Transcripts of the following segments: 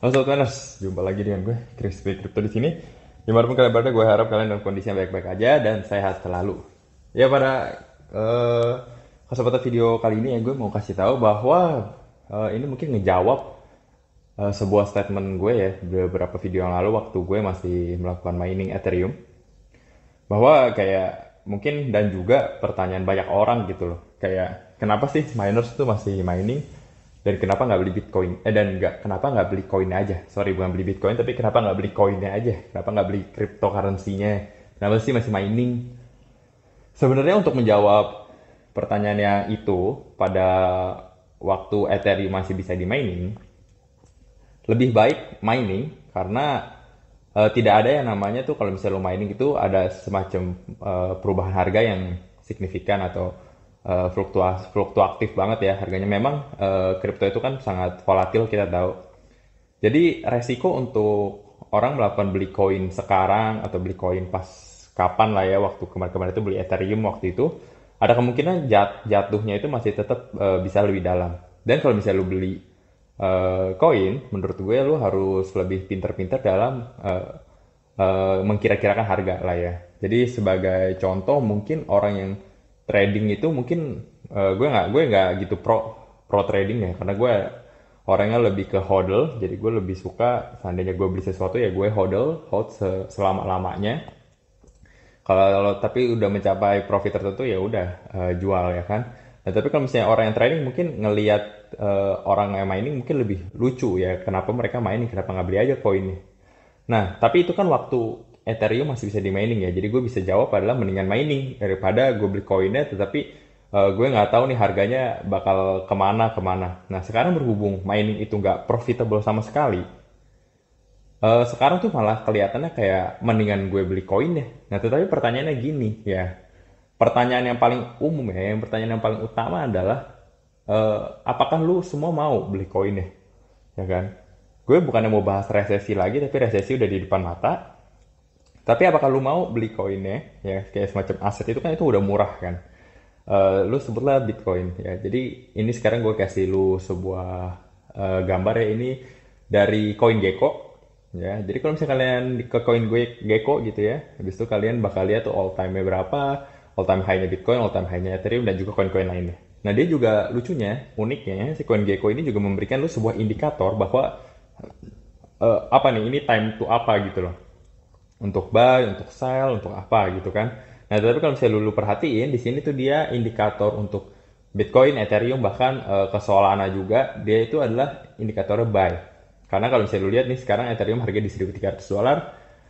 Halo Sobat Miners, jumpa lagi dengan gue, Crispy Crypto di sini. Dimanapun kalian berada, gue harap kalian dalam kondisi yang baik-baik aja dan sehat selalu. Ya pada uh, kesempatan video kali ini ya gue mau kasih tahu bahwa uh, ini mungkin ngejawab uh, sebuah statement gue ya beberapa video yang lalu waktu gue masih melakukan mining Ethereum. Bahwa kayak mungkin dan juga pertanyaan banyak orang gitu loh. Kayak kenapa sih miners tuh masih mining? dan kenapa nggak beli bitcoin eh dan nggak kenapa nggak beli koinnya aja sorry bukan beli bitcoin tapi kenapa nggak beli koinnya aja kenapa nggak beli cryptocurrency-nya kenapa sih masih mining sebenarnya untuk menjawab pertanyaannya itu pada waktu ethereum masih bisa di mining lebih baik mining karena uh, tidak ada yang namanya tuh kalau misalnya lo mining itu ada semacam uh, perubahan harga yang signifikan atau uh, fluktuas fluktuatif banget ya harganya. Memang eh, kripto uh, itu kan sangat volatil kita tahu. Jadi resiko untuk orang melakukan beli koin sekarang atau beli koin pas kapan lah ya waktu kemarin-kemarin itu beli Ethereum waktu itu ada kemungkinan jat, jatuhnya itu masih tetap uh, bisa lebih dalam. Dan kalau misalnya lu beli koin, uh, menurut gue lu harus lebih pinter-pinter dalam uh, uh, mengkira-kirakan harga lah ya. Jadi sebagai contoh mungkin orang yang trading itu mungkin uh, gue nggak gue nggak gitu pro pro trading ya karena gue orangnya lebih ke hodl jadi gue lebih suka seandainya gue beli sesuatu ya gue hodl hold selama lamanya kalau tapi udah mencapai profit tertentu ya udah uh, jual ya kan nah tapi kalau misalnya orang yang trading mungkin ngelihat uh, orang yang mining mungkin lebih lucu ya kenapa mereka mining kenapa nggak beli aja koinnya nah tapi itu kan waktu Ethereum masih bisa di mining ya. Jadi gue bisa jawab adalah mendingan mining daripada gue beli koinnya tetapi uh, eh, gue nggak tahu nih harganya bakal kemana kemana. Nah sekarang berhubung mining itu nggak profitable sama sekali, uh, sekarang tuh malah kelihatannya kayak mendingan gue beli koin ya. Nah tetapi pertanyaannya gini ya, pertanyaan yang paling umum ya, yang pertanyaan yang paling utama adalah uh, apakah lu semua mau beli koin ya? ya kan? Gue bukannya mau bahas resesi lagi, tapi resesi udah di depan mata tapi apakah lu mau beli koinnya ya kayak semacam aset itu kan itu udah murah kan. Uh, lu sebutlah Bitcoin ya. Jadi ini sekarang gue kasih lu sebuah uh, gambar ya ini dari koin Gecko ya. Jadi kalau misalnya kalian ke koin gue Gecko gitu ya, habis itu kalian bakal lihat tuh all time-nya berapa, all time high-nya Bitcoin, all time high-nya Ethereum dan juga koin-koin lainnya. Nah dia juga lucunya, uniknya si koin Gecko ini juga memberikan lu sebuah indikator bahwa uh, apa nih ini time to apa gitu loh untuk buy, untuk sell, untuk apa gitu kan. Nah, tapi kalau misalnya lulu perhatiin di sini tuh dia indikator untuk Bitcoin, Ethereum bahkan e, eh, ke Solana juga dia itu adalah indikator buy. Karena kalau misalnya lu lihat nih sekarang Ethereum harga di 1.300 dolar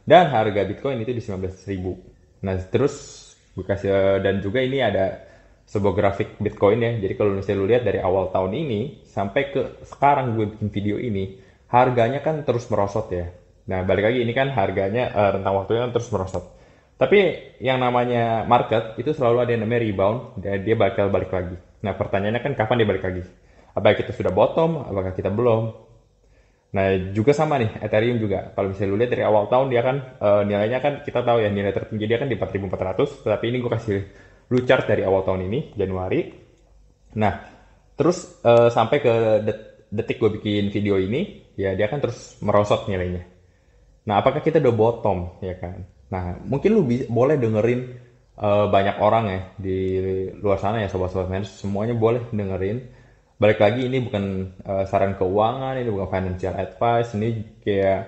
dan harga Bitcoin itu di 19.000. Nah, terus kasih eh, dan juga ini ada sebuah grafik Bitcoin ya. Jadi kalau misalnya lu lihat dari awal tahun ini sampai ke sekarang gue bikin video ini, harganya kan terus merosot ya. Nah, balik lagi ini kan harganya uh, rentang waktunya terus merosot. Tapi yang namanya market itu selalu ada yang namanya rebound dan dia bakal balik lagi. Nah, pertanyaannya kan kapan dia balik lagi? Apakah kita sudah bottom? Apakah kita belum? Nah, juga sama nih Ethereum juga. Kalau misalnya lu lihat dari awal tahun dia kan uh, nilainya kan kita tahu ya nilai tertinggi dia kan di 4400, tetapi ini gue kasih lu chart dari awal tahun ini Januari. Nah, terus uh, sampai ke detik gue bikin video ini, ya dia kan terus merosot nilainya. Nah, apakah kita udah bottom ya kan? Nah, mungkin lu bisa boleh dengerin uh, banyak orang ya di luar sana ya sobat-sobat man semuanya boleh dengerin. Balik lagi ini bukan uh, saran keuangan, ini bukan financial advice, ini kayak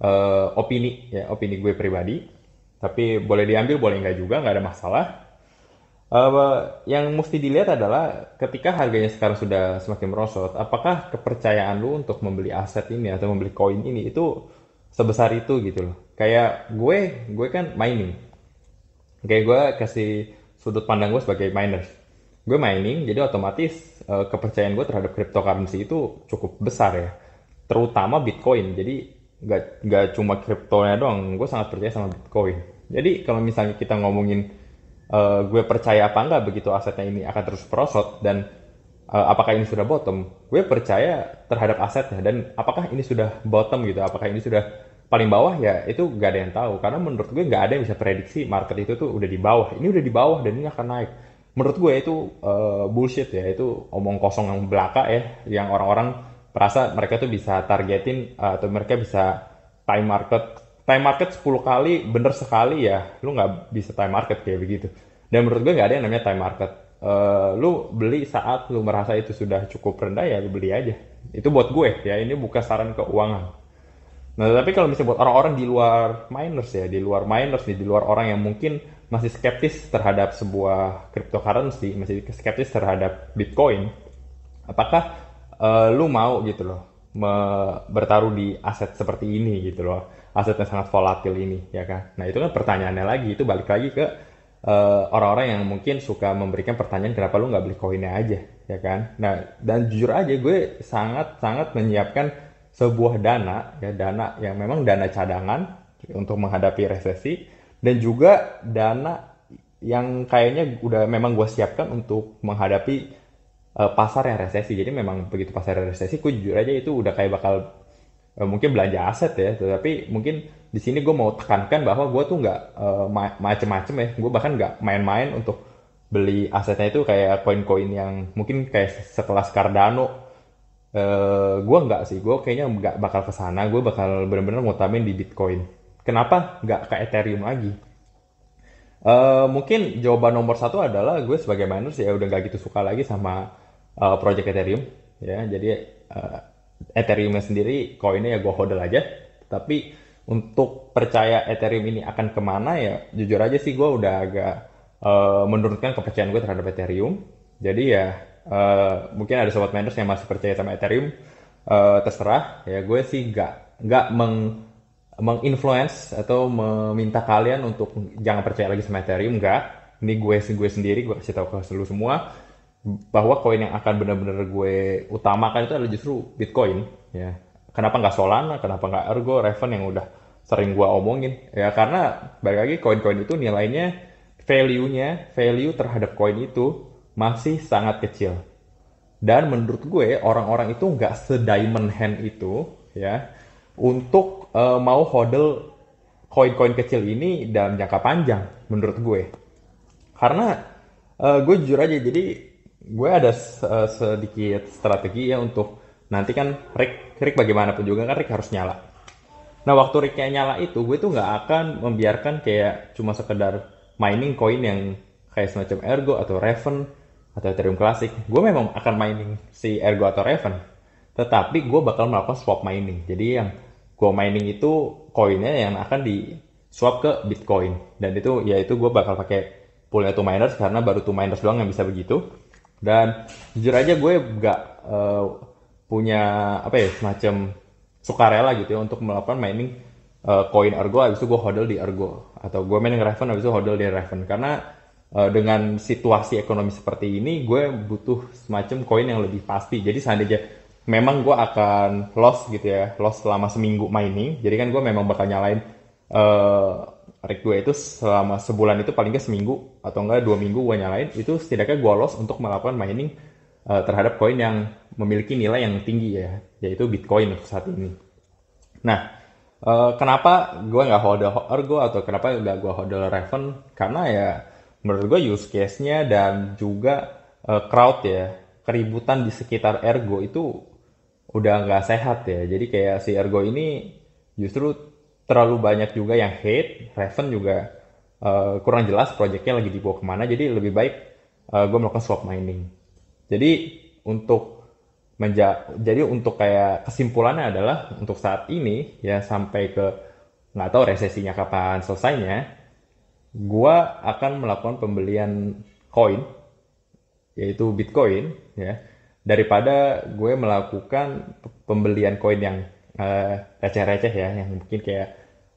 uh, opini ya, opini gue pribadi. Tapi boleh diambil, boleh enggak juga, nggak ada masalah. Uh, yang mesti dilihat adalah ketika harganya sekarang sudah semakin merosot, apakah kepercayaan lu untuk membeli aset ini atau membeli koin ini itu sebesar itu gitu loh kayak gue gue kan mining kayak gue kasih sudut pandang gue sebagai miner gue mining jadi otomatis uh, kepercayaan gue terhadap cryptocurrency itu cukup besar ya terutama bitcoin jadi gak, gak cuma kriptonya doang gue sangat percaya sama bitcoin jadi kalau misalnya kita ngomongin uh, gue percaya apa enggak begitu asetnya ini akan terus merosot dan Eh, apakah ini sudah bottom? Gue percaya terhadap asetnya dan apakah ini sudah bottom gitu? Apakah ini sudah paling bawah ya itu gak ada yang tahu karena menurut gue nggak ada yang bisa prediksi market itu tuh udah di bawah ini udah di bawah dan ini akan naik menurut gue itu uh, bullshit ya itu omong kosong yang belaka ya yang orang-orang merasa mereka tuh bisa targetin uh, atau mereka bisa time market time market 10 kali bener sekali ya lu nggak bisa time market kayak begitu dan menurut gue nggak ada yang namanya time market uh, lu beli saat lu merasa itu sudah cukup rendah ya lu beli aja itu buat gue ya ini bukan saran keuangan nah tapi kalau misalnya buat orang-orang di luar miners ya di luar miners nih di luar orang yang mungkin masih skeptis terhadap sebuah cryptocurrency masih skeptis terhadap bitcoin apakah uh, lu mau gitu loh bertaruh di aset seperti ini gitu loh aset yang sangat volatil ini ya kan nah itu kan pertanyaannya lagi itu balik lagi ke Eh, orang-orang uh, yang mungkin suka memberikan pertanyaan kenapa lu nggak beli koinnya aja ya kan nah dan jujur aja gue sangat sangat menyiapkan sebuah dana ya dana yang memang dana cadangan untuk menghadapi resesi dan juga dana yang kayaknya udah memang gue siapkan untuk menghadapi uh, pasar yang resesi jadi memang begitu pasar yang resesi gue jujur aja itu udah kayak bakal uh, mungkin belanja aset ya tetapi mungkin di sini gue mau tekankan bahwa gue tuh nggak uh, macem-macem ya gue bahkan nggak main-main untuk beli asetnya itu kayak koin-koin yang mungkin kayak setelah Cardano uh, eh, gue nggak sih gue kayaknya nggak bakal kesana gue bakal bener-bener ngutamin di Bitcoin kenapa nggak ke Ethereum lagi uh, mungkin jawaban nomor satu adalah gue sebagai sih ya udah nggak gitu suka lagi sama uh, project Ethereum ya jadi uh, Ethereum sendiri koinnya ya gue hodl aja tapi untuk percaya Ethereum ini akan kemana ya jujur aja sih gue udah agak uh, menurunkan kepercayaan gue terhadap Ethereum jadi ya uh, mungkin ada sobat miners yang masih percaya sama Ethereum uh, terserah ya gue sih nggak nggak meng menginfluence atau meminta kalian untuk jangan percaya lagi sama Ethereum enggak ini gue sih gue sendiri gue kasih tahu ke seluruh semua bahwa koin yang akan benar-benar gue utamakan itu adalah justru Bitcoin ya kenapa nggak Solana, kenapa nggak Ergo, Raven yang udah sering gua omongin ya karena balik lagi koin-koin itu nilainya value-nya value terhadap koin itu masih sangat kecil dan menurut gue orang-orang itu nggak sediamond hand itu ya untuk uh, mau hodl koin-koin kecil ini dalam jangka panjang menurut gue karena uh, gue jujur aja jadi gue ada uh, sedikit strategi ya untuk nanti kan Rick Rick bagaimanapun juga kan Rick harus nyala nah waktu Rick kayak nyala itu gue tuh nggak akan membiarkan kayak cuma sekedar mining coin yang kayak semacam Ergo atau Raven atau Ethereum Classic gue memang akan mining si Ergo atau Raven tetapi gue bakal melakukan swap mining jadi yang gue mining itu koinnya yang akan di swap ke Bitcoin dan itu yaitu gue bakal pakai poolnya two miners karena baru tuh miners doang yang bisa begitu dan jujur aja gue gak uh, eh, punya apa ya semacam sukarela gitu ya untuk melakukan mining koin eh, uh, Argo habis itu gue hodl di Argo atau gue mining Raven habis itu hodl di Raven karena uh, dengan situasi ekonomi seperti ini gue butuh semacam koin yang lebih pasti jadi seandainya memang gue akan loss gitu ya loss selama seminggu mining jadi kan gue memang bakal nyalain uh, rig gue itu selama sebulan itu paling nggak seminggu atau enggak dua minggu gue nyalain itu setidaknya gue loss untuk melakukan mining uh, terhadap koin yang memiliki nilai yang tinggi ya, yaitu Bitcoin untuk saat ini. Nah, eh, kenapa gue nggak hold Ergo atau kenapa nggak gue The Raven? Karena ya menurut gue use case-nya dan juga eh, crowd ya, keributan di sekitar Ergo itu udah nggak sehat ya. Jadi kayak si Ergo ini justru terlalu banyak juga yang hate, Raven juga eh, kurang jelas projectnya lagi dibawa kemana, jadi lebih baik gue melakukan swap mining. Jadi untuk menja jadi untuk kayak kesimpulannya adalah untuk saat ini ya sampai ke nggak tahu resesinya kapan selesainya, gua akan melakukan pembelian koin yaitu Bitcoin ya daripada gue melakukan pembelian koin yang eh, receh-receh uh, ya yang mungkin kayak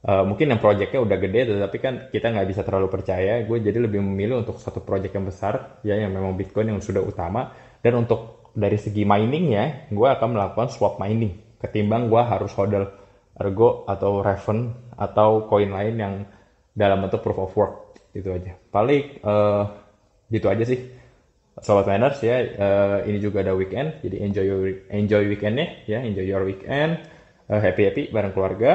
uh, mungkin yang proyeknya udah gede tetapi kan kita nggak bisa terlalu percaya gue jadi lebih memilih untuk satu proyek yang besar ya yang memang Bitcoin yang sudah utama dan untuk dari segi mining ya, gue akan melakukan swap mining ketimbang gue harus hodl Ergo atau Raven atau koin lain yang dalam bentuk proof of work itu aja. Paling uh, gitu aja sih. Sobat Miners ya, uh, ini juga ada weekend, jadi enjoy your, enjoy weekendnya ya, enjoy your weekend, uh, eh, happy happy bareng keluarga.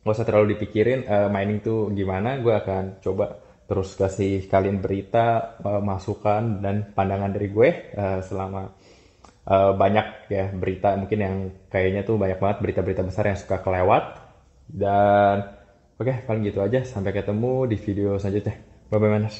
Gak usah terlalu dipikirin uh, mining tuh gimana, gue akan coba terus kasih kalian berita, uh, masukan dan pandangan dari gue uh, selama uh, banyak ya berita mungkin yang kayaknya tuh banyak banget berita-berita besar yang suka kelewat dan oke okay, paling gitu aja sampai ketemu di video selanjutnya. Bye bye Manas.